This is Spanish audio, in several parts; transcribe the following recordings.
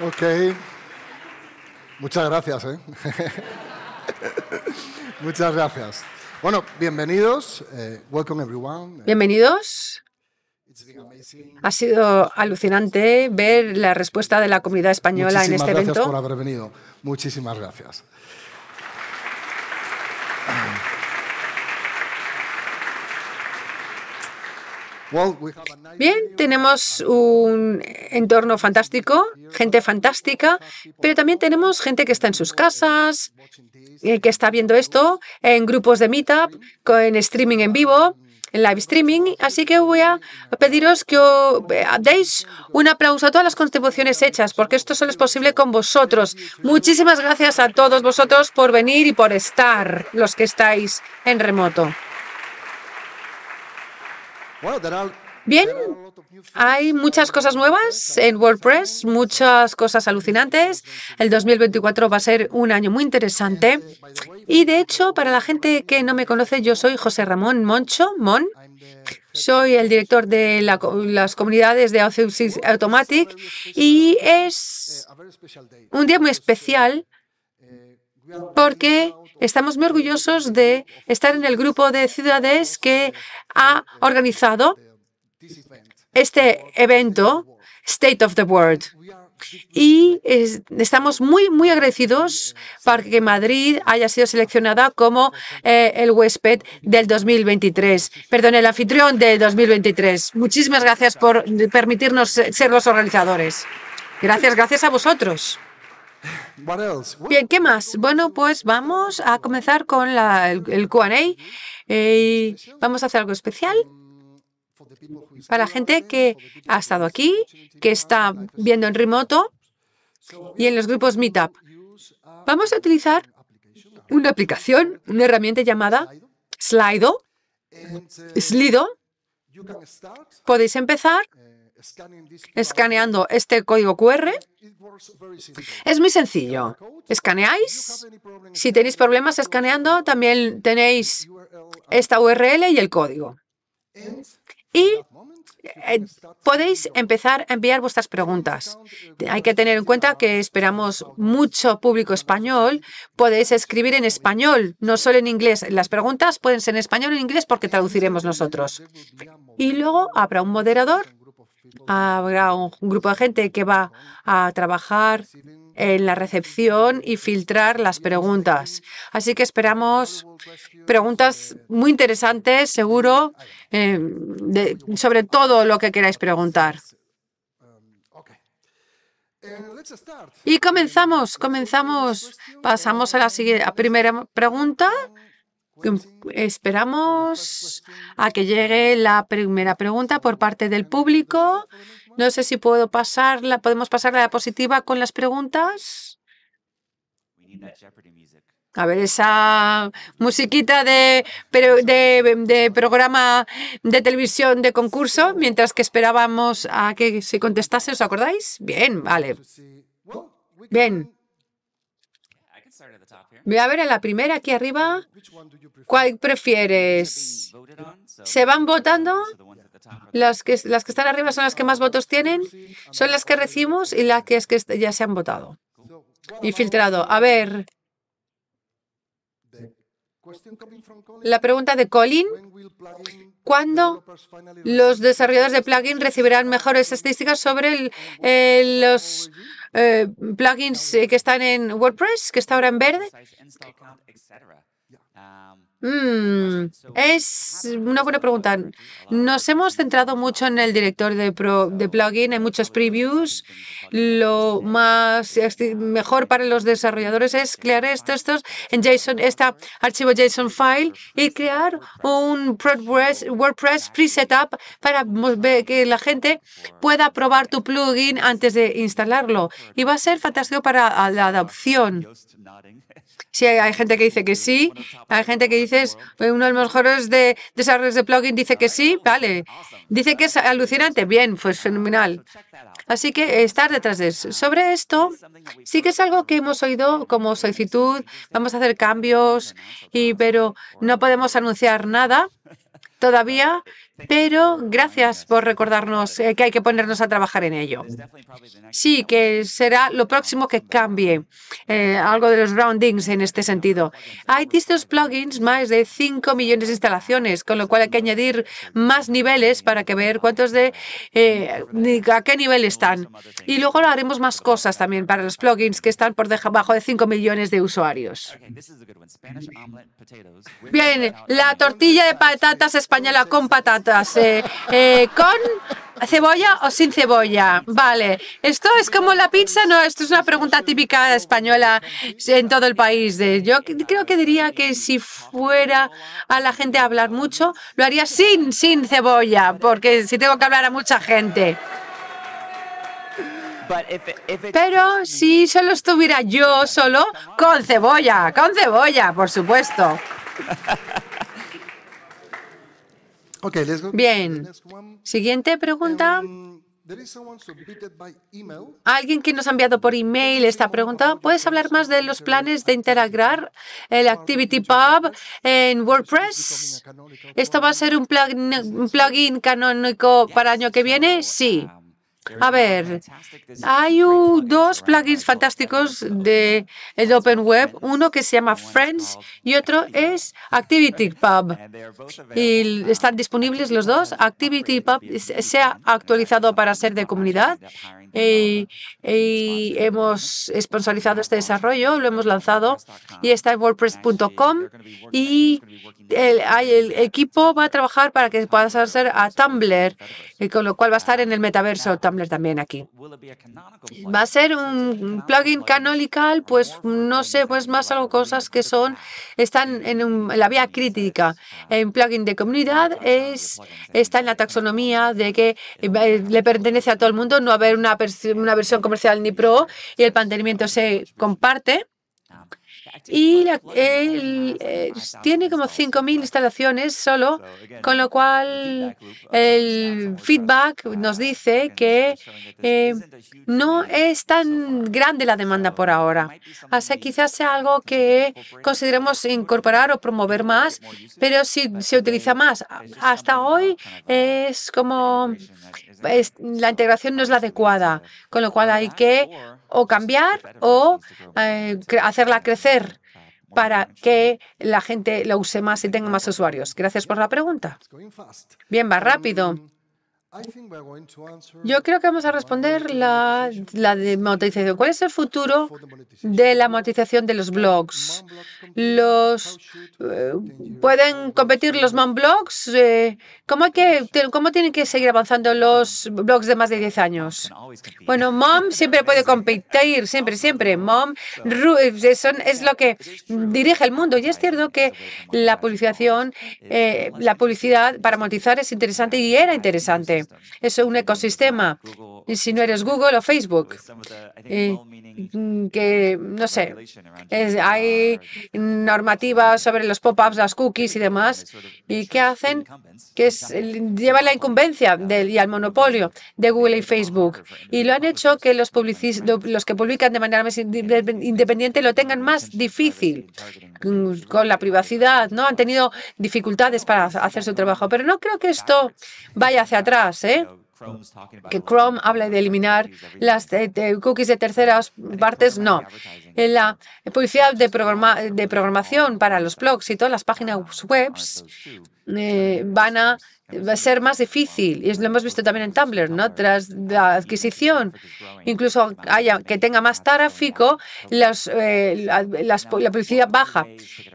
Ok. Muchas gracias, ¿eh? Muchas gracias. Bueno, bienvenidos. Eh, welcome everyone. Bienvenidos. Ha sido alucinante ver la respuesta de la comunidad española en este evento. Muchísimas gracias por haber venido. Muchísimas gracias. Bien, tenemos un entorno fantástico, gente fantástica, pero también tenemos gente que está en sus casas, eh, que está viendo esto en grupos de Meetup, en streaming en vivo en live streaming, así que voy a pediros que eh, deis un aplauso a todas las contribuciones hechas, porque esto solo es posible con vosotros. Muchísimas gracias a todos vosotros por venir y por estar, los que estáis en remoto. Bien, hay muchas cosas nuevas en WordPress, muchas cosas alucinantes. El 2024 va a ser un año muy interesante. Y de hecho, para la gente que no me conoce, yo soy José Ramón Moncho, Mon. Soy el director de las comunidades de Automattic Automatic y es eh, un día muy especial porque estamos muy orgullosos de estar en el grupo de ciudades que ha organizado este evento, State of the World. Y estamos muy, muy agradecidos para que Madrid haya sido seleccionada como eh, el huésped del 2023, perdón, el anfitrión del 2023. Muchísimas gracias por permitirnos ser los organizadores. Gracias, gracias a vosotros. Bien, ¿qué más? Bueno, pues vamos a comenzar con el, QA. Eh, vamos a hacer algo especial para la gente que ha estado aquí, que está viendo en remoto y en los grupos Meetup. Vamos a utilizar una aplicación, una herramienta llamada Slido. Uh, Slido. Podéis empezar eh, escaneando este código QR. Es muy sencillo. Escaneáis. Si tenéis problemas escaneando, también tenéis esta URL y el código. Y eh, podéis empezar a enviar vuestras preguntas. Hay que tener en cuenta que esperamos mucho público español. Podéis escribir en español, no solo en inglés. Las preguntas pueden ser en español o en inglés porque traduciremos nosotros. Y luego habrá un moderador habrá un grupo de gente que va a trabajar en la recepción y filtrar las preguntas. Así que esperamos preguntas muy interesantes, seguro, em, sobre todo lo que queráis preguntar. Y comenzamos, comenzamos, pasamos a la siguiente, primera pregunta Esperamos a que llegue la primera pregunta por parte del público. No sé si puedo pasarla, podemos pasar la diapositiva con las preguntas. A ver, esa musiquita de, de, programa de televisión de concurso, mientras que esperábamos a que se contestase, ¿os acordáis? Bien, vale. Bien. Voy a ver a la primera aquí arriba. ¿Cuál prefieres? ¿Se van votando? Las que, las que están arriba son las que más votos tienen, son las que recibimos y las que, es que ya se han votado. y filtrado. A ver. La pregunta de Colin cuándo los desarrolladores de plugins recibirán mejores estadísticas sobre eh, los eh, plugins que están en WordPress, que está ahora en verde. Mm, es una buena pregunta. Nos hemos centrado mucho en el director de, plugin, en muchos previews. Lo más mejor para los desarrolladores es crear estos, en JSON, este archivo JSON file y crear un WordPress, WordPress pre-setup para que la gente pueda probar tu plugin antes de instalarlo. Y va a ser fantástico para la adopción. Sí, hay gente que dice que sí, hay gente que dice, pues, uno de los mejores de de plugin dice que sí, vale. Dice que es alucinante, bien, pues fenomenal. Así que estar detrás de eso. Sobre esto, sí que es algo que hemos oído como solicitud, vamos a hacer cambios, y, pero no podemos anunciar nada todavía pero gracias por recordarnos eh, que hay que ponernos a trabajar en ello. Sí, que será lo próximo que cambie eh, algo de los roundings en este sentido. Hay distintos plugins, más de 5 millones de instalaciones, con lo cual hay que añadir más niveles para que ver cuántos de eh, a qué nivel están. Y luego haremos más cosas también para los plugins que están por debajo de 5 millones de usuarios. Bien, la tortilla de patatas española con patatas eh, eh, con cebolla o sin cebolla. Vale, ¿esto es como la pizza? No, esto es una pregunta típica española en todo el país. yo creo que diría que si fuera a la gente a hablar mucho, lo haría sin, sin cebolla, porque si tengo que hablar a mucha gente. Pero si solo estuviera yo solo, con cebolla, con cebolla, por supuesto. Bien. Siguiente pregunta. Em, Alguien que nos ha enviado por email esta pregunta. ¿Puedes hablar más de los planes de integrar el Activity Pub en WordPress? ¿Esto va a ser un plugin, un plugin canónico para el año que viene? Sí. A ver, hay dos plugins fantásticos de el Open Web, uno que se llama Friends y otro es ActivityPub. Y están disponibles los dos. ActivityPub se ha actualizado para ser de comunidad y, hemos sponsorizado este desarrollo, lo hemos lanzado y está en wordpress.com y el, el, equipo va a trabajar para que pueda hacer a Tumblr, con lo cual va a estar en el metaverso Tumblr también aquí. ¿Va a ser un plugin canonical? Pues no sé, pues más algo cosas que son, están en, la vía crítica. En plugin de comunidad es, está en la taxonomía de que eh, le pertenece a todo el mundo, no haber una versión comercial ni pro y el mantenimiento se comparte y la, eh, tiene como 5.000 instalaciones solo, con lo cual el feedback nos dice que eh, no es tan grande la demanda por ahora. Así quizás sea algo que consideremos incorporar o promover más, pero si se utiliza más. Hasta hoy es como la integración no es la adecuada, con lo cual hay que o cambiar o eh, hacerla crecer para que la gente la use más y tenga más usuarios. Gracias por la pregunta. Bien, va rápido. Yo creo que vamos a responder la, de monetización. ¿Cuál es el futuro de la monetización de los blogs? Uh, los, uh, ¿Pueden competir los mom blogs? Eh, ¿cómo, tienen que seguir avanzando los blogs de más de 10 años? Bueno, mom siempre puede competir, siempre, siempre. Mom eh, es lo que dirige el mundo. Y es cierto que la publicación, eh, la publicidad para monetizar es interesante y era interesante. Es un ecosistema. Y si no eres Google o Facebook, eh, mm, que no sé, hay normativas sobre los pop-ups, las cookies y demás. ¿Y qué hacen? Que es, la incumbencia y al monopolio de Google y Facebook. Y lo han hecho que los, los que publican de manera más independiente lo tengan más difícil mm, con la privacidad. no Han tenido dificultades para hacer su trabajo. Pero no creo que esto vaya hacia atrás ¿eh? que Chrome habla de eliminar las eh, cookies de terceras partes, no. En La publicidad de, de programación para los blogs y todas las páginas web eh, van a, va a ser más difícil. Y lo hemos visto también en Tumblr, ¿no? Tras la adquisición, incluso haya, que tenga más tráfico, las, eh, la, publicidad baja.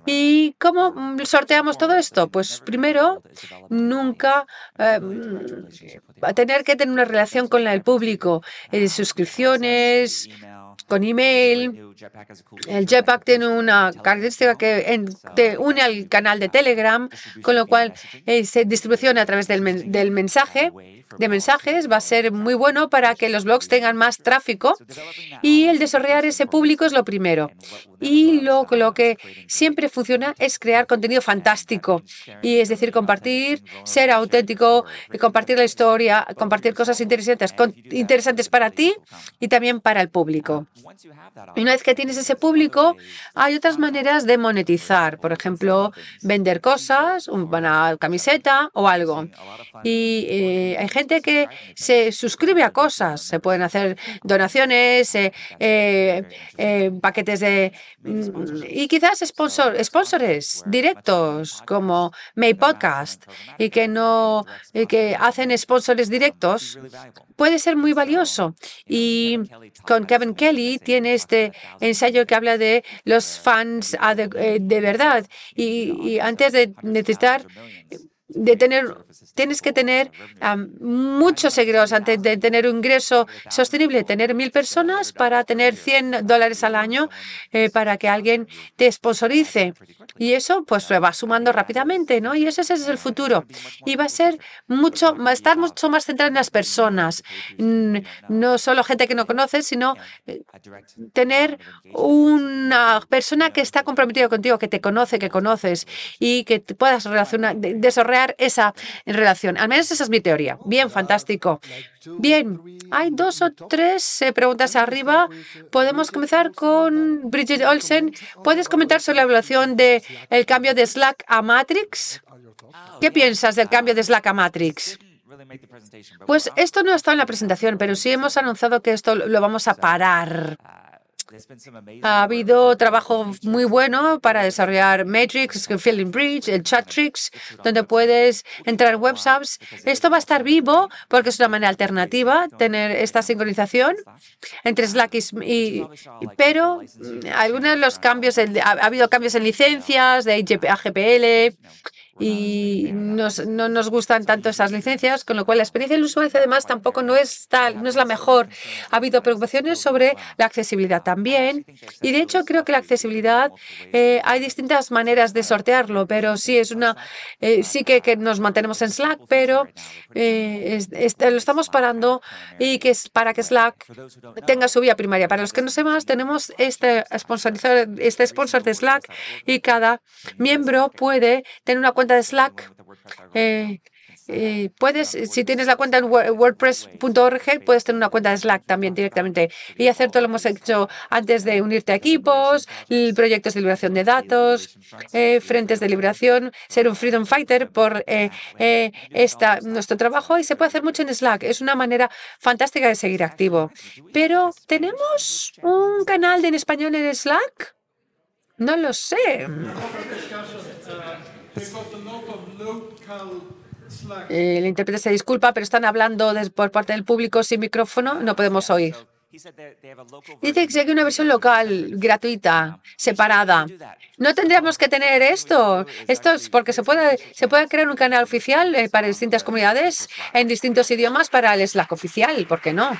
¿Y cómo mm, sorteamos todo esto? Pues primero, nunca eh, mm, tener que tener una relación con el público, suscripciones, con email el jetpack tiene una característica que te une al canal de Telegram, con lo cual eh, se distribuye a través del, mensaje de mensajes va a ser muy bueno para que los blogs tengan más tráfico y el desarrollar ese público es lo primero. Y lo, que siempre funciona es crear contenido fantástico y es decir compartir, ser auténtico, compartir la historia, compartir cosas interesantes, interesantes para ti y también para el público. Y una vez que tienes ese público, hay otras maneras de monetizar. Por ejemplo, vender cosas, una camiseta o algo. Y eh, hay gente que se suscribe a cosas. Se pueden hacer donaciones, eh, eh, paquetes de... Mm, y quizás sponsor, sponsores directos como May Podcast y que no y que hacen sponsors directos puede ser muy valioso. Y con Kevin Kelly tiene este ensayo que habla de los fans eh, eh, de verdad. Y, antes de necesitar de tener, tienes que tener muchos seguidores antes de tener un ingreso sostenible, tener mil personas para tener 100 dólares al año eh, para que alguien te sponsorice. Y eso pues va sumando rápidamente, ¿no? Y ese, es el futuro. Y va a ser mucho, va a estar mucho más centrado en las personas, no solo gente que no conoces, sino eh, tener una persona que está comprometida contigo, que te conoce, que conoces y que puedas relacionar, desarrollar esa relación. Al menos esa es mi teoría. Bien, fantástico. Bien, hay dos o tres eh, preguntas arriba. Podemos comenzar con Bridget Olsen. ¿Puedes comentar sobre la evaluación del el cambio de Slack a Matrix? ¿Qué piensas del cambio de Slack a Matrix? Pues esto no está en la presentación, pero sí hemos anunciado que esto lo vamos a parar. Ha habido trabajo muy bueno para desarrollar Matrix, Feeling Bridge, el Chatrix, donde puedes entrar en web Esto va a estar vivo porque es una manera alternativa tener esta sincronización entre Slack y, pero algunos de los cambios ha, habido cambios en licencias de AGPL y no nos gustan tanto esas licencias, con lo cual la experiencia del usuario además tampoco no es, tal, no es la mejor. Ha habido preocupaciones sobre la accesibilidad también y de hecho creo que la accesibilidad eh, hay distintas maneras de sortearlo, pero sí es una eh, sí que, nos mantenemos en Slack, pues pero eh, lo estamos parando y que es para que Slack tenga su vía primaria. Para los que no más, tenemos este este sponsor de pues Slack y cada miembro puede tener una cuenta de Slack, eh, eh, puedes, si tienes la cuenta en WordPress.org, puedes tener una cuenta de Slack también directamente y hacer todo lo que hemos hecho antes de unirte a equipos, proyectos de liberación de datos, eh, frentes de liberación, ser un freedom fighter por nuestro trabajo y se puede hacer mucho en Slack. Es una manera fantástica de seguir activo. Pero ¿tenemos un canal en español en Slack? No lo sé. Eh, el intérprete se disculpa, pero están hablando por parte del público sin micrófono, no podemos oír. Dice que llegue una versión local, gratuita, um, separada. No tendríamos que tener esto. Esto es porque se puede, se puede crear un canal oficial eh, para distintas comunidades en distintos idiomas para el Slack oficial. ¿Por qué no?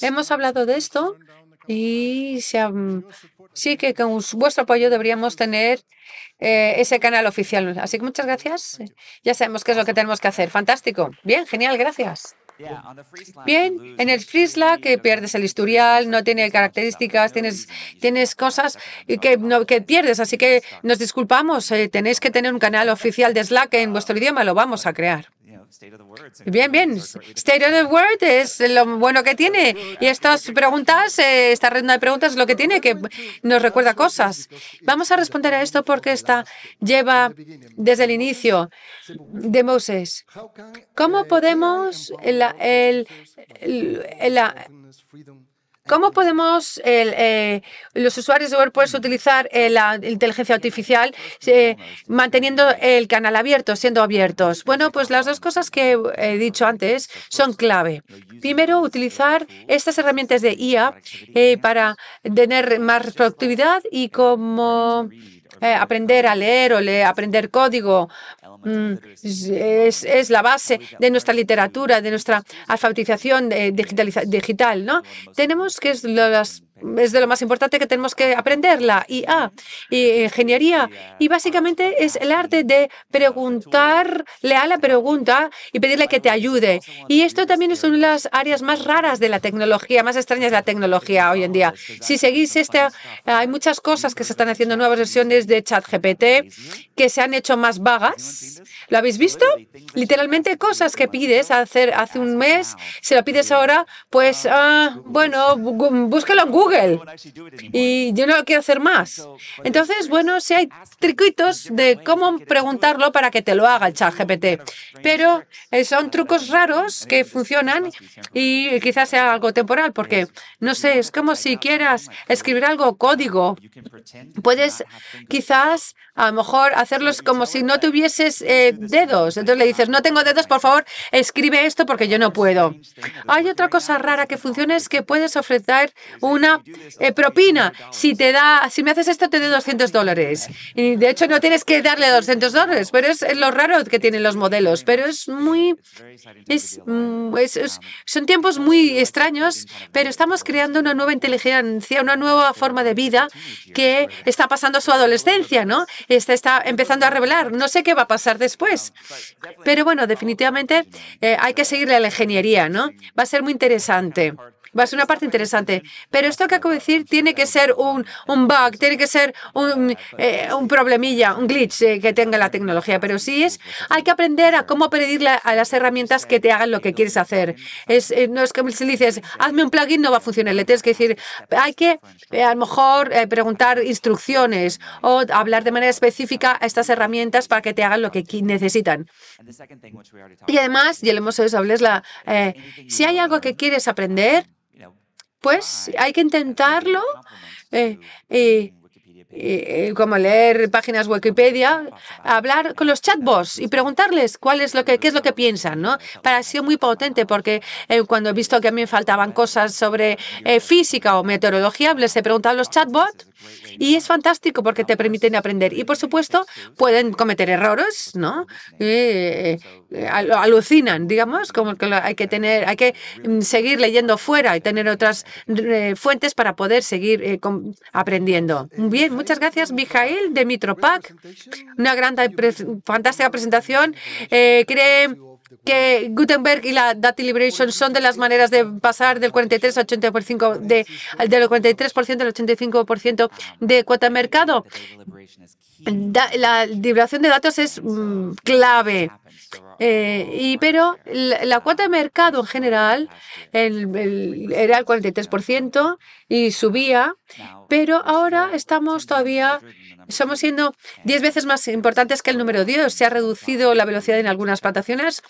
Hemos hablado de esto y sí que con vuestro apoyo deberíamos tener eh, ese canal oficial. Así que muchas gracias. Ya sabemos qué es lo que tenemos que hacer. Fantástico. Bien, genial, gracias. Bien, en el Frisla que eh, pierdes el historial, no tiene características, tienes, tienes cosas que, que pierdes, así que nos disculpamos, eh, tenéis que tener un canal oficial de Slack en vuestro idioma, lo vamos a crear. Bien, bien. State of the word es lo bueno que tiene. Y estas preguntas, eh, esta ronda de preguntas es lo que tiene, que nos recuerda cosas. Vamos a responder a esto porque esta lleva desde el inicio de Moses. ¿Cómo podemos la, ¿Cómo podemos eh, los usuarios de WordPress mm. utilizar eh, la inteligencia artificial eh, manteniendo el canal abierto, siendo abiertos? Bueno, pues las dos cosas que he dicho antes son clave. Primero, utilizar estas herramientas de IA para tener más productividad y como aprender a leer o aprender código Mm, es, es, la base de nuestra literatura, de nuestra alfabetización eh, digital, ¿no? Tenemos que las es de lo más importante que tenemos que aprender, la IA y ah, eh, ingeniería. Y básicamente es el arte de preguntarle a la pregunta y pedirle que te ayude. Y esto también es una de las áreas más raras de la tecnología, más extrañas de la tecnología hoy en día. Si seguís este, hay muchas cosas que se están haciendo, nuevas versiones de ChatGPT que se han hecho más vagas. ¿Lo habéis visto? Literalmente cosas que pides hacer hace un mes, si lo pides ahora, pues ah, bueno, búscalo en Google y yo no quiero hacer más. Entonces, bueno, si hay truquitos de cómo preguntarlo para que te lo haga el chat GPT, pero eh, son trucos raros que funcionan y quizás sea algo temporal porque, no sé, es como si quieras escribir algo código, puedes quizás a lo mejor hacerlos como si no tuvieses eh, dedos. Entonces le dices, no tengo dedos, por favor, escribe esto porque yo no puedo. Hay otra cosa rara que funciona es que puedes ofrecer una eh, propina. Si te da, si me haces esto, te doy 200 dólares. Y de hecho, no tienes que darle 200 dólares, pero es lo raro que tienen los modelos. Pero es muy. Mm, es, son tiempos muy extraños, pero estamos creando una nueva inteligencia, una nueva forma de vida que está pasando su adolescencia, ¿no? Está, está empezando a revelar. No sé qué va a pasar después. Pero bueno, definitivamente eh, hay que seguirle a la ingeniería, ¿no? Va a ser muy interesante. Va a ser una parte interesante. Pero esto que acabo de decir tiene que ser un, un bug, tiene que ser un, eh, un problemilla, un glitch eh, que tenga la tecnología. Pero sí es, hay que aprender a cómo pedirle a las herramientas que te hagan lo que quieres hacer. Es, eh, no es que si dices, hazme un plugin, no va a funcionar. Le tienes que decir, hay que a lo mejor preguntar instrucciones o hablar de manera específica a estas herramientas para que te hagan lo que necesitan. Y además, ya lo hemos oído, es la, si hay algo que quieres aprender, pues hay que intentarlo. como leer páginas Wikipedia, hablar con los chatbots y preguntarles cuál es lo que, qué es lo que piensan, ¿no? Para sido muy potente, porque eh, cuando he visto que a mí me faltaban cosas sobre eh, física o meteorología, les he preguntado a los chatbots y es fantástico porque te permiten aprender. Y por supuesto, pueden cometer errores, ¿no? Eh, alucinan, digamos, como que hay que tener, hay que mm, seguir leyendo fuera y tener otras eh, fuentes para poder seguir eh, aprendiendo. Bien, muchas gracias, Mijail de Mitropac. Una gran, fantástica presentación. cree que Gutenberg y la Data Liberation son de las maneras de pasar del 43 al 85 de, de cuota de mercado. la liberación de datos es mm, clave. Eh, y, pero la, cuota de mercado en general el, era el 43% y subía, pero ahora estamos todavía, somos siendo 10 veces más importantes que el número 10. Se ha reducido la velocidad en algunas plantaciones,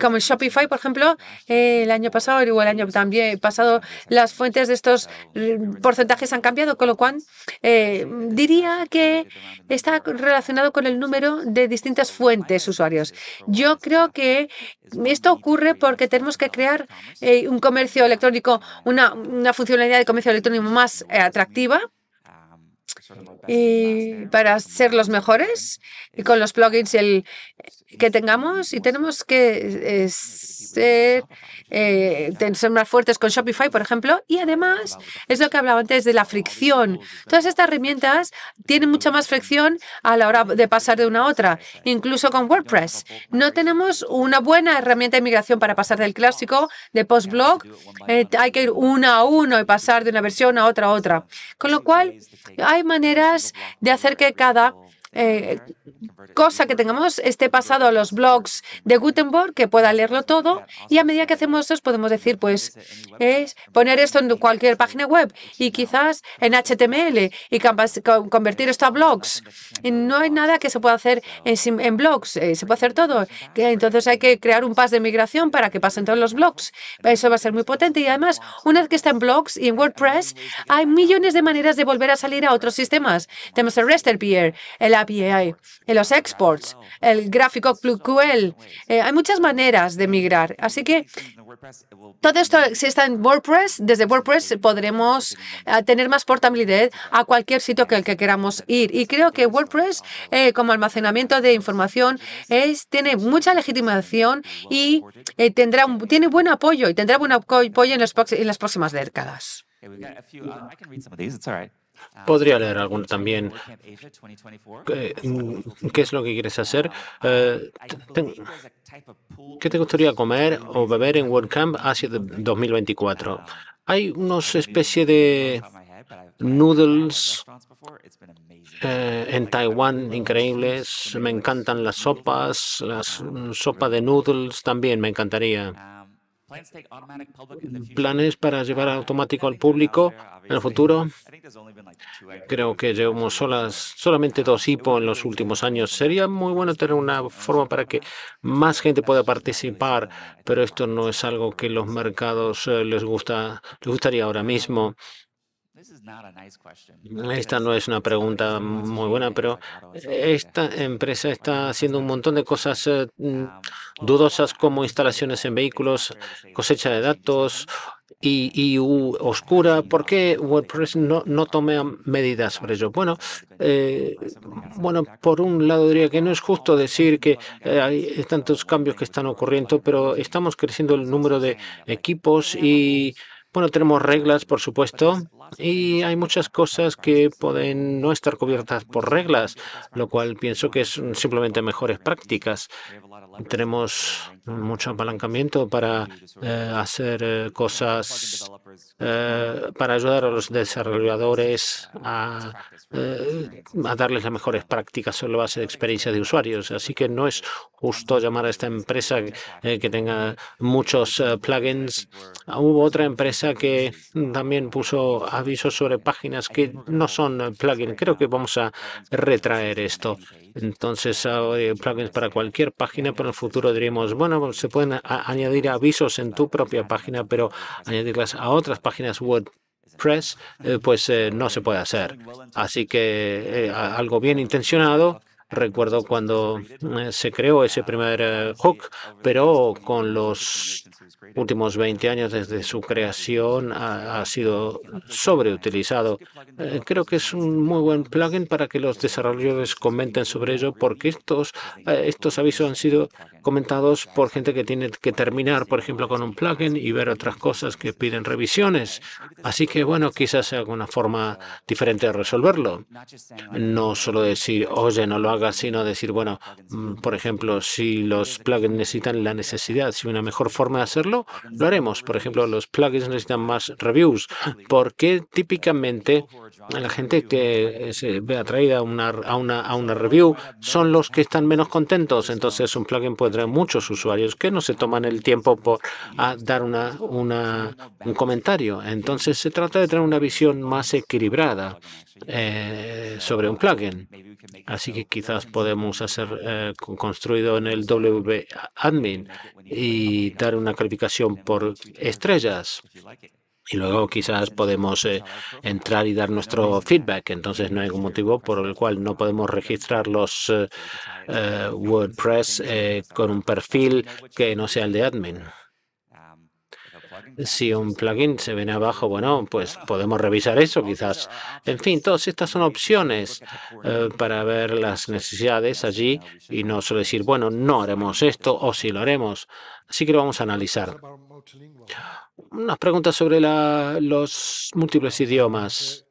como el Shopify, por ejemplo, el año pasado, o el año también pasado, las fuentes de estos eh, porcentajes han cambiado, con lo cual eh, diría que está relacionado con el número de distintas fuentes usuarios. Yo creo que esto ocurre porque tenemos que crear eh, un comercio electrónico, una, funcionalidad de comercio electrónico más eh, atractiva y eh, para ser los mejores y con los plugins y el, que tengamos y tenemos que eh, eh, ser, más fuertes con Shopify, por ejemplo. Y además, es lo que hablaba antes de la fricción. Todas estas herramientas tienen mucha más fricción a la hora de pasar de una a otra, incluso con WordPress. No tenemos una buena herramienta de migración para pasar del clásico de post-blog. Eh, hay que ir una a uno y pasar de una versión a otra a otra. Con lo cual, hay maneras de hacer que cada eh, cosa que tengamos este pasado a los blogs de Gutenberg, que pueda leerlo todo, y a medida que hacemos eso podemos decir, pues, es poner esto en cualquier página web y quizás en HTML y convertir esto a blogs. No hay nada que se pueda hacer en, blogs, eh, se puede hacer todo. Entonces hay que crear un pas de migración para que pasen todos los blogs. Eso va a ser muy potente y además, una vez que está en blogs y en WordPress, hay millones de maneras de volver a salir a otros sistemas. Tenemos el API el API, en los exports, el gráfico QL. Eh, hay muchas maneras de migrar. Así que todo esto si está en WordPress. Desde WordPress podremos eh, tener más portabilidad a cualquier sitio que el que queramos ir. Y creo que WordPress, eh, como almacenamiento de información, es, tiene mucha legitimación y tendrá tiene buen apoyo y tendrá buen apoyo en, los, en las próximas décadas. Podría leer alguno también. Mm, ¿Qué, es lo que quieres hacer? Eh, ¿Qué te gustaría comer o beber en WordCamp hacia 2024? Hay unos especie de noodles eh, en Taiwán increíbles. Me encantan las sopas, las sopa de noodles también me encantaría planes para llevar automático al público en el futuro. Creo que llevamos solas, solamente dos hipo en los últimos años. Sería muy bueno tener una forma para que más gente pueda participar, pero esto no es algo que los mercados eh, les gusta, les gustaría ahora mismo. Esta no es una pregunta muy buena, pero esta empresa está haciendo un montón de cosas eh, mm, um, dudosas uh, como instalaciones en vehículos, cosecha de datos, y IU oscura, ¿por qué WordPress no, no toma um, medidas sobre ello? Bueno, bueno, por un lado diría que no es justo decir que eh, hay tantos cambios que están ocurriendo, pero estamos creciendo el número de equipos y, bueno, tenemos reglas, por supuesto, y hay muchas cosas que pueden no estar cubiertas por reglas, lo cual pienso que son simplemente mejores prácticas. Tenemos mucho apalancamiento para eh, hacer eh, cosas, eh, para ayudar a los desarrolladores a, darles las mejores prácticas sobre la base de experiencias de usuarios. Así que no es justo llamar a esta empresa que tenga muchos plugins. Hubo otra empresa que también puso avisos sobre páginas que no son eh, plugins. Creo que vamos a retraer esto. Entonces, ah, plugins para cualquier página, pero en el futuro diríamos, bueno, pues, se pueden añadir avisos en tu propia página, pero añadirlas a otras páginas WordPress, eh, pues eh, no se puede hacer. Así que algo bien intencionado Recuerdo cuando eh, se creó ese primer eh, hook, pero con los últimos 20 años desde su creación ha, sido sobreutilizado. Eh, creo que es un muy buen plugin para que los desarrolladores comenten sobre ello, porque estos, estos avisos han sido comentados por gente que tiene que terminar, por ejemplo, con un plugin y ver otras cosas que piden revisiones. Así que, bueno, quizás sea una forma diferente de resolverlo. No solo decir, oye, no lo sino decir, bueno, mm, por ejemplo, si los plugins necesitan la necesidad, si una mejor forma de hacerlo, lo haremos. Por ejemplo, los plugins necesitan más reviews, porque típicamente la gente que se eh, ve atraída a una, a una, review son los que están menos contentos. Entonces, un plugin puede traer muchos usuarios que no se toman el tiempo por a dar una, un comentario. Entonces, se trata de tener una visión más equilibrada eh, sobre un plugin. Así que quizás quizás podemos hacer eh, construido en el W admin y dar una calificación por estrellas. Y luego quizás podemos eh, entrar y dar nuestro feedback. Entonces no hay ningún motivo por el cual no podemos registrar los eh, WordPress con un perfil que no sea el de admin si un plugin se viene abajo, bueno, pues podemos revisar eso quizás. En fin, todas estas son opciones eh, para ver las necesidades allí y no solo decir, bueno, no haremos esto o si lo haremos. Así que lo vamos a analizar. Unas preguntas sobre los múltiples idiomas.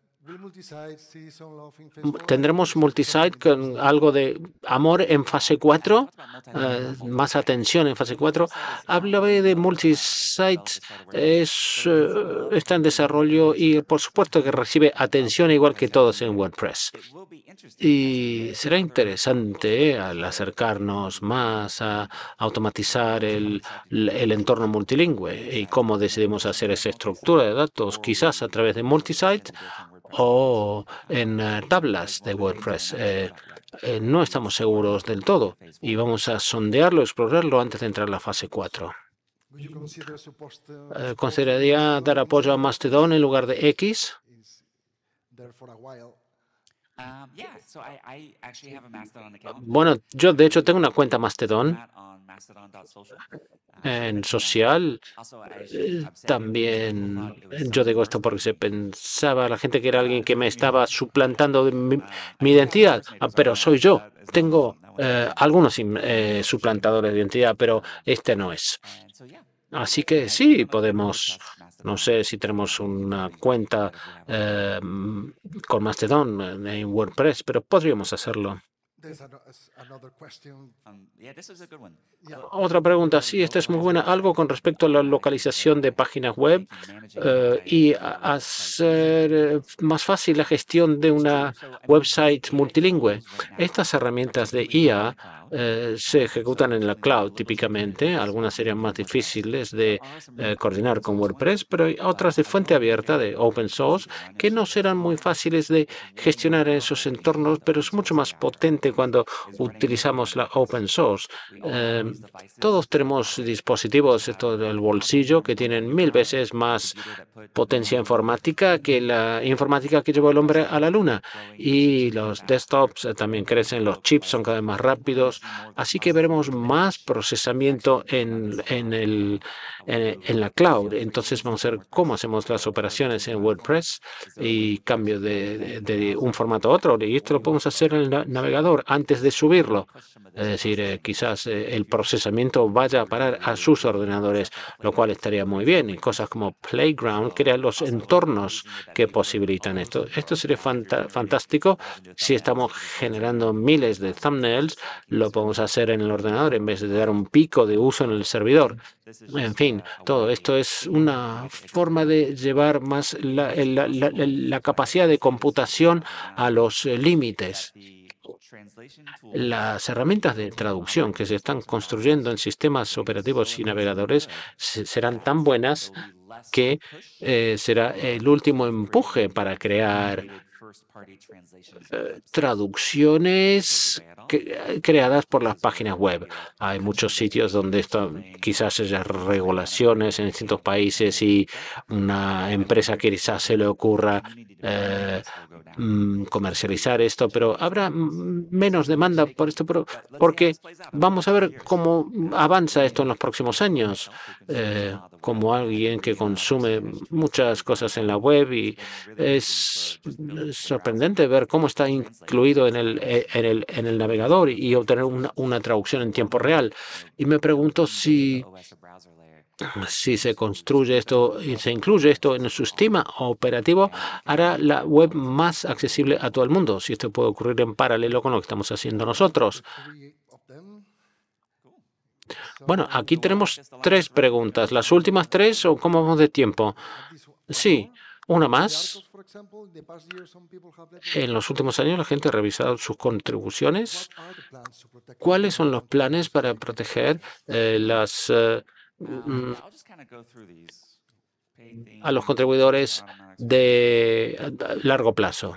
Tendremos multisite con algo de amor en fase 4, eh, más atención en fase 4. Háblame de multisite, es, eh, está en desarrollo y por supuesto que recibe atención igual que todos en WordPress. Y será interesante eh, al acercarnos más a automatizar el, el entorno multilingüe y cómo decidimos hacer esa estructura de datos, quizás a través de multisite o en eh, tablas de WordPress. Eh, eh, no estamos seguros del todo y vamos a sondearlo, explorarlo antes de entrar a la fase 4. ¿Consideraría dar apoyo a Mastodon en lugar de X? Um, bueno, yo de hecho tengo una cuenta Mastodon en social. Eh, también yo digo esto porque se pensaba la gente que era alguien que me estaba suplantando mi, identidad, ah, pero soy yo. Tengo eh, algunos eh, suplantadores de identidad, pero este no es. Así que sí, podemos, no sé si tenemos una cuenta con Mastodon en WordPress, pero podríamos hacerlo. Otra pregunta, sí, esta es muy buena. Algo con respecto a la localización de páginas web eh, y hacer eh, más fácil la gestión de una website multilingüe. Estas herramientas de IA eh, se ejecutan en la cloud típicamente. Algunas serían más difíciles de eh, coordinar con WordPress, pero hay otras de fuente abierta, de open source, que no serán muy fáciles de gestionar en esos entornos, pero es mucho más potente cuando utilizamos la open source. Em, todos tenemos dispositivos, esto del bolsillo, que tienen mil veces más potencia informática que la informática que llevó el hombre a la luna. Y los desktops eh, también crecen, los chips son cada vez más rápidos Así que veremos más procesamiento en, el, en, la cloud. Entonces vamos a ver cómo hacemos las operaciones en WordPress y cambio de, un formato a otro. Y esto lo podemos hacer en el navegador antes de subirlo. Es decir, eh, quizás eh, el procesamiento vaya a parar a sus ordenadores, lo cual estaría muy bien. Y cosas como Playground crean los entornos que posibilitan esto. Esto sería fantástico si estamos generando miles de thumbnails lo podemos hacer en el ordenador en vez de dar un pico de uso en el servidor. En fin, todo esto es una forma de llevar más la, capacidad de computación a los eh, límites. Las herramientas de traducción que se están construyendo en sistemas operativos y navegadores serán tan buenas que eh, será el último empuje para crear eh, traducciones eh, creadas por las páginas web. Hay muchos sitios donde esto, quizás haya regulaciones en distintos países y una empresa quizás se le ocurra eh, mm, comercializar esto, pero habrá mm, menos demanda por esto, porque vamos a ver cómo avanza esto en los próximos años, eh, como alguien que consume muchas cosas en la web y es, sorprendente ver cómo está incluido en el, en el, en el navegador y obtener una, traducción en tiempo real. Y me pregunto si si se construye esto y se incluye esto en su sistema operativo, hará la web más accesible a todo el mundo. Si esto puede ocurrir en paralelo con lo que estamos haciendo nosotros. Bueno, aquí tenemos tres preguntas. Las últimas tres, o cómo vamos de tiempo. Sí, una más. En los últimos años la gente ha revisado sus contribuciones. ¿Cuáles son los planes para proteger eh, eh, um, mm, a los contribuidores de largo plazo?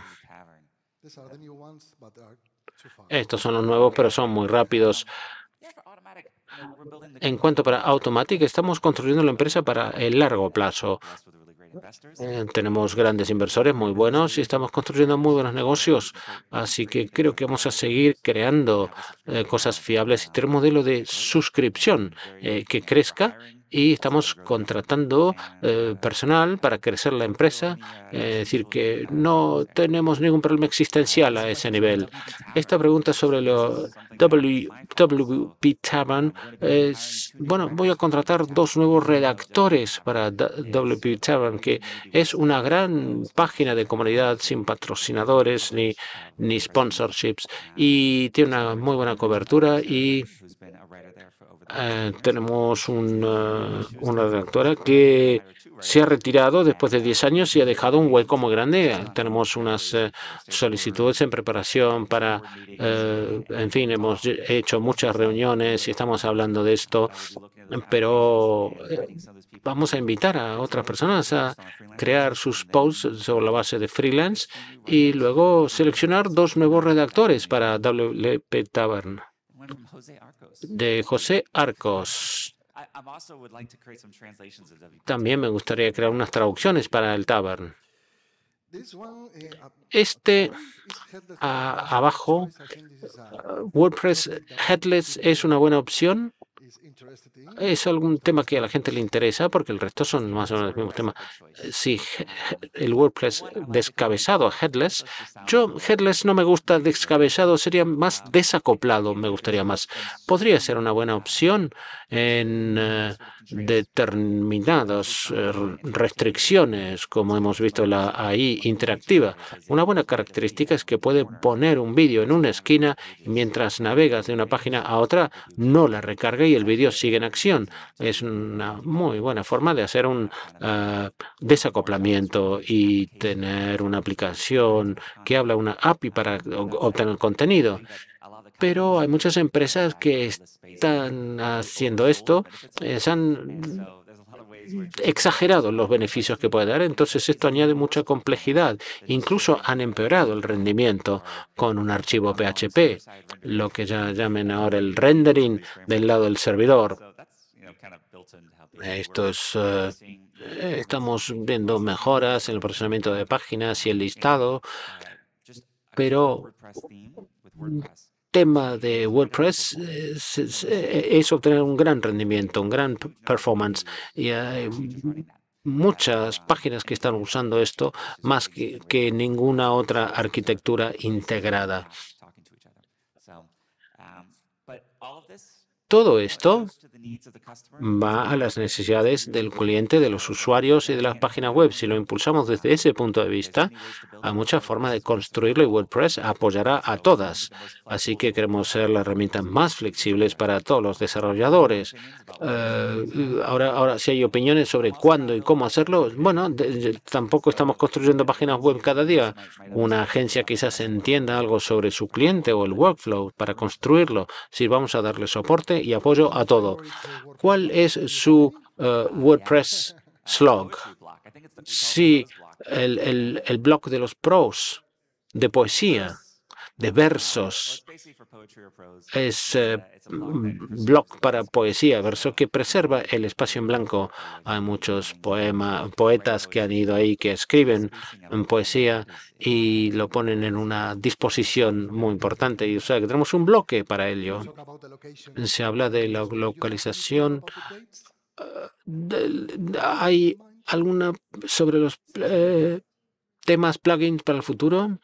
Estos son los nuevos, pero son muy rápidos. En cuanto para Automatic, estamos construyendo la empresa para el largo plazo. Eh, tenemos grandes inversores muy buenos y estamos construyendo muy buenos negocios. Así que creo que vamos a seguir creando eh, cosas fiables y tener un modelo de suscripción eh, que crezca y estamos contratando eh, personal para crecer la empresa. Eh, es decir, que no tenemos ningún problema existencial a ese nivel. Esta pregunta sobre lo WP Tavern. es, bueno, voy a contratar dos nuevos redactores para WP Tavern, que es una gran página de comunidad sin patrocinadores ni, ni sponsorships y tiene una muy buena cobertura y eh, tenemos una, eh, redactora que se ha retirado después de 10 años y ha dejado un hueco muy grande. Tenemos unas eh, solicitudes en preparación para, en fin, hemos hecho muchas reuniones y estamos hablando de esto, pero vamos a invitar a otras personas a crear sus posts sobre la base de freelance y luego seleccionar dos nuevos redactores para WP Tavern de José Arcos. También me gustaría crear unas traducciones para el Tavern. Eh, este abajo, eh, WordPress Headless es una buena opción es algún tema que a la gente le interesa, porque el resto son más o menos los mismos temas. Eh, si el WordPress descabezado, a headless, yo headless no me gusta, descabezado sería más desacoplado, me gustaría más. Podría ser una buena opción en... Eh, determinadas eh, restricciones, como hemos visto la AI interactiva. Una buena característica es que puede poner un vídeo en una esquina y mientras navegas de una página a otra, no la recarga y el vídeo sigue en acción. Es una muy buena forma de hacer un eh, desacoplamiento y tener una aplicación que habla, una API para obtener contenido pero hay muchas empresas que están haciendo esto, eh, se han exagerado los beneficios que puede dar, entonces esto añade mucha complejidad. Incluso han empeorado el rendimiento con un archivo PHP, lo que ya llamen ahora el rendering del lado del servidor. Esto es, eh, estamos viendo mejoras en el procesamiento de páginas y el listado, pero tema de WordPress eh, eh, es, obtener un gran rendimiento, un gran performance. Y hay muchas páginas que están usando esto más que ninguna otra arquitectura integrada. Um, Todo esto va a las necesidades del cliente, de los usuarios y de las páginas web. Si lo impulsamos desde ese punto de vista, hay muchas formas de construirlo y WordPress apoyará a todas. Así que queremos ser las herramientas más flexibles para todos los desarrolladores. Eh, ahora, ahora, si hay opiniones sobre cuándo y cómo hacerlo, bueno, tampoco estamos construyendo páginas web cada día. Una agencia quizás entienda algo sobre su cliente o el workflow para construirlo. Si sí, vamos a darle soporte y apoyo a todo. ¿Cuál es su eh, WordPress slog? Sí, el blog de los pros de poesía de versos. Es un eh, mm, blog para poesía, verso que preserva el espacio en blanco. Hay muchos poema, poetas que han ido ahí, que escriben poesía y lo ponen en una disposición muy importante. Y o sea que tenemos un bloque para ello. Se habla de la localización. Eh, ¿Hay alguna sobre los eh, temas plugins para el futuro?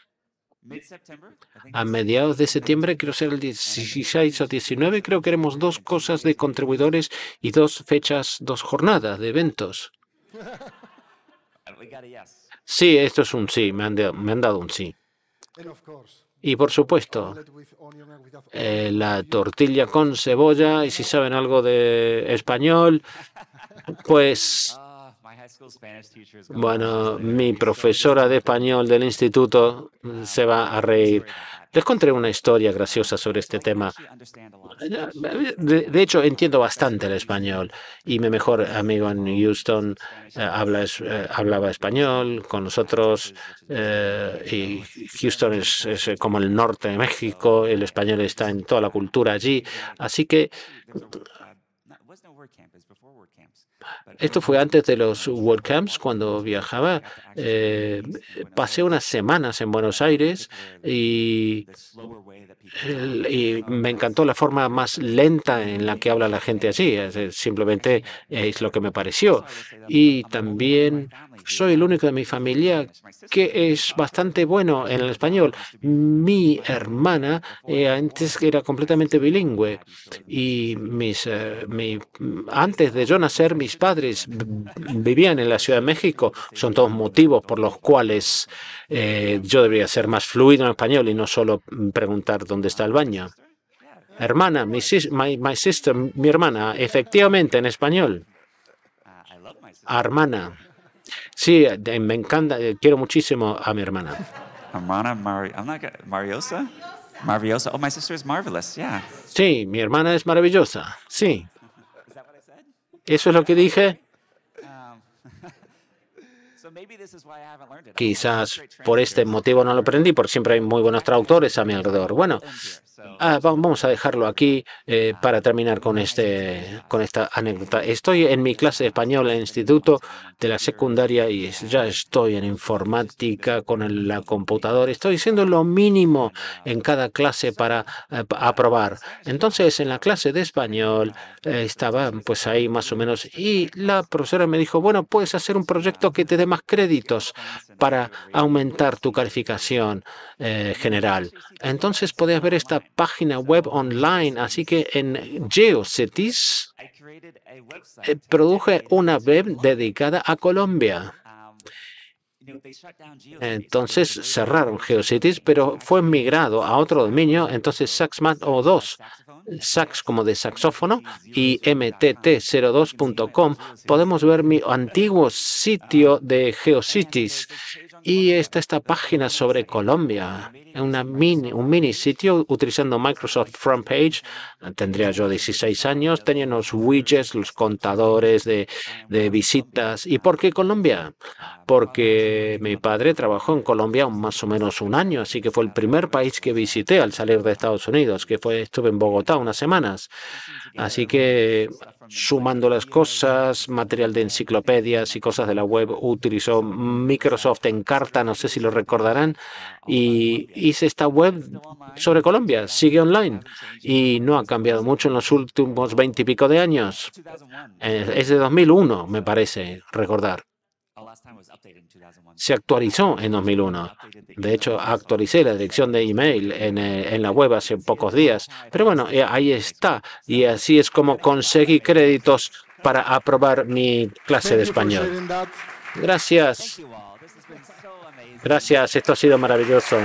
A mediados de septiembre, creo ser el 16 o 19, creo que haremos dos cosas de contribuidores y dos fechas, dos jornadas de eventos. Sí, esto es un sí, me han, me han dado un sí. Y por supuesto, eh, la tortilla con cebolla, y si saben algo de español, pues ah. Bueno, mi profesora de español del instituto mm, se va a reír. Les conté una historia graciosa sobre este tema. De, hecho, entiendo bastante el español y mi mejor amigo en Houston eh, eh, hablaba español con nosotros eh, y Houston es, como el norte de México, el español está en toda la cultura allí. Así que esto fue antes de los World Camps, cuando viajaba. Eh, pasé unas semanas en Buenos Aires y, me encantó la forma más lenta en la que habla la gente allí. Simplemente es lo que me pareció. Y también soy el único de mi familia que es bastante bueno en el español. Mi hermana eh, antes era completamente bilingüe y mis, eh, antes de yo nacer, mis padres vivían en la Ciudad de México. Son todos motivos por los cuales eh, yo debería ser más fluido en español y no solo preguntar dónde está el baño. Hermana, mi, sister, mi hermana, efectivamente en español. Hermana. Sí, me encanta, eh, quiero muchísimo a mi hermana. Hermana Mariosa? Mariosa. Oh, my sister is marvelous. Yeah. Sí, mi hermana es maravillosa. Sí eso es lo que dije. Quizás por este motivo no lo aprendí, porque siempre hay muy buenos traductores a mi alrededor. Bueno, ah, vamos a dejarlo aquí eh, para terminar con, este, con esta anécdota. Estoy en mi clase de español en el instituto de la secundaria y ya estoy en informática con el, la computadora. Estoy haciendo lo mínimo en cada clase para eh, aprobar. Entonces, en la clase de español eh, estaba pues ahí más o menos y la profesora me dijo, bueno, puedes hacer un proyecto que te dé más créditos para aumentar tu calificación eh, general. Entonces podías ver esta página web online. Así que en GeoCities eh, produje una web dedicada a Colombia. Entonces cerraron GeoCities, pero fue migrado a otro dominio, entonces SaxMat O2, Sax como de saxófono y mtt02.com. Podemos ver mi antiguo sitio de GeoCities y está esta página sobre Colombia una mini, un mini sitio utilizando Microsoft Front Page. Tendría yo 16 años. Tenía los widgets, los contadores de, visitas. ¿Y por qué Colombia? Porque mi padre trabajó en Colombia más o menos un año, así que fue el primer país que visité al salir de Estados Unidos, que fue estuve en Bogotá unas semanas. Así que sumando las cosas, material de enciclopedias y cosas de la web, utilizó Microsoft en carta, no sé si lo recordarán, y, hice esta web sobre Colombia, sigue online y no ha cambiado mucho en los últimos veintipico de años. Eh, es de 2001, me parece recordar. Se actualizó en 2001. De hecho, actualicé la dirección de email en, eh, en, la web hace pocos días. Pero bueno, eh, ahí está. Y así es como conseguí créditos para aprobar mi clase de español. Gracias. Gracias, esto ha sido maravilloso.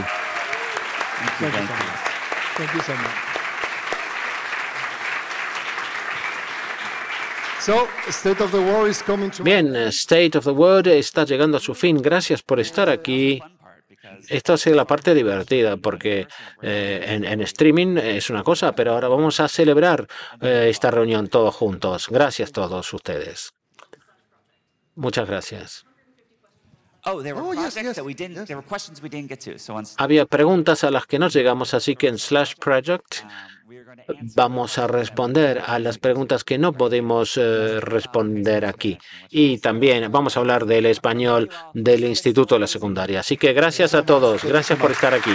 Bien, State of the eh, World está llegando a su fin. Gracias por estar aquí. Esta sido la parte divertida, porque eh, en, streaming es una cosa, pero ahora vamos a celebrar eh, esta reunión todos juntos. Gracias a todos ustedes. Muchas gracias. Había preguntas a las que no llegamos, así que en Slash Project um, vamos a responder a las preguntas que no podemos eh, responder aquí. Y también vamos a hablar del español del Instituto de la Secundaria. Así que gracias a todos. Gracias por estar aquí.